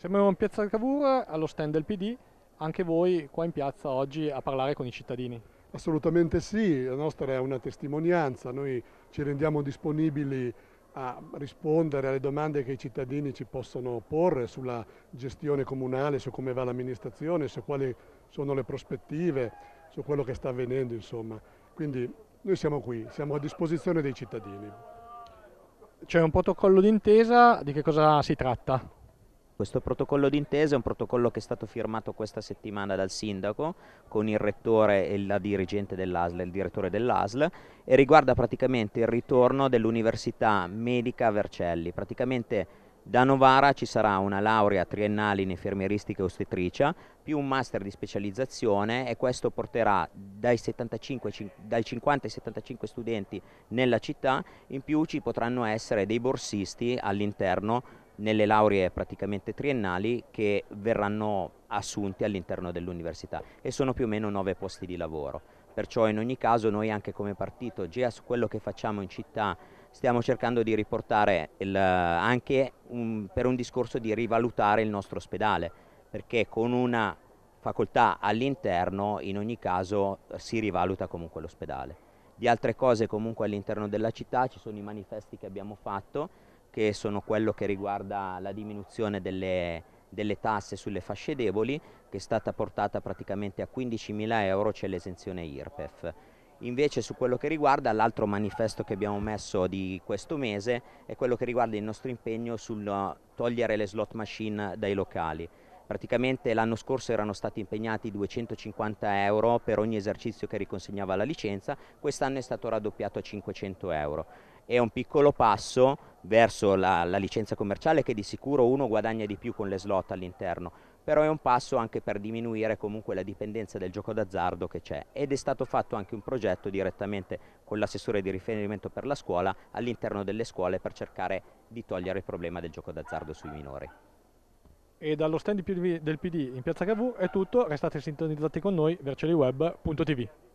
Siamo in piazza Cavour, allo stand del PD, anche voi qua in piazza oggi a parlare con i cittadini. Assolutamente sì, la nostra è una testimonianza, noi ci rendiamo disponibili a rispondere alle domande che i cittadini ci possono porre sulla gestione comunale, su come va l'amministrazione, su quali sono le prospettive, su quello che sta avvenendo insomma. Quindi noi siamo qui, siamo a disposizione dei cittadini. C'è un protocollo d'intesa, di che cosa si tratta? Questo protocollo d'intesa è un protocollo che è stato firmato questa settimana dal sindaco con il rettore e la dirigente dell'ASL, il direttore dell'ASL e riguarda praticamente il ritorno dell'Università Medica Vercelli. Praticamente da Novara ci sarà una laurea triennale in infermieristica e ostetricia più un master di specializzazione e questo porterà dai, 75, dai 50 ai 75 studenti nella città, in più ci potranno essere dei borsisti all'interno nelle lauree praticamente triennali che verranno assunti all'interno dell'università e sono più o meno nove posti di lavoro. Perciò in ogni caso noi anche come partito, già su quello che facciamo in città, stiamo cercando di riportare il, anche un, per un discorso di rivalutare il nostro ospedale, perché con una facoltà all'interno in ogni caso si rivaluta comunque l'ospedale. Di altre cose comunque all'interno della città ci sono i manifesti che abbiamo fatto, che sono quello che riguarda la diminuzione delle, delle tasse sulle fasce deboli, che è stata portata praticamente a 15.000 euro, c'è l'esenzione IRPEF. Invece su quello che riguarda l'altro manifesto che abbiamo messo di questo mese è quello che riguarda il nostro impegno sul togliere le slot machine dai locali. Praticamente l'anno scorso erano stati impegnati 250 euro per ogni esercizio che riconsegnava la licenza, quest'anno è stato raddoppiato a 500 euro. È un piccolo passo verso la, la licenza commerciale che di sicuro uno guadagna di più con le slot all'interno, però è un passo anche per diminuire comunque la dipendenza del gioco d'azzardo che c'è ed è stato fatto anche un progetto direttamente con l'assessore di riferimento per la scuola all'interno delle scuole per cercare di togliere il problema del gioco d'azzardo sui minori. E dallo stand del PD in Piazza Cavour è tutto, restate sintonizzati con noi, verceliweb.tv.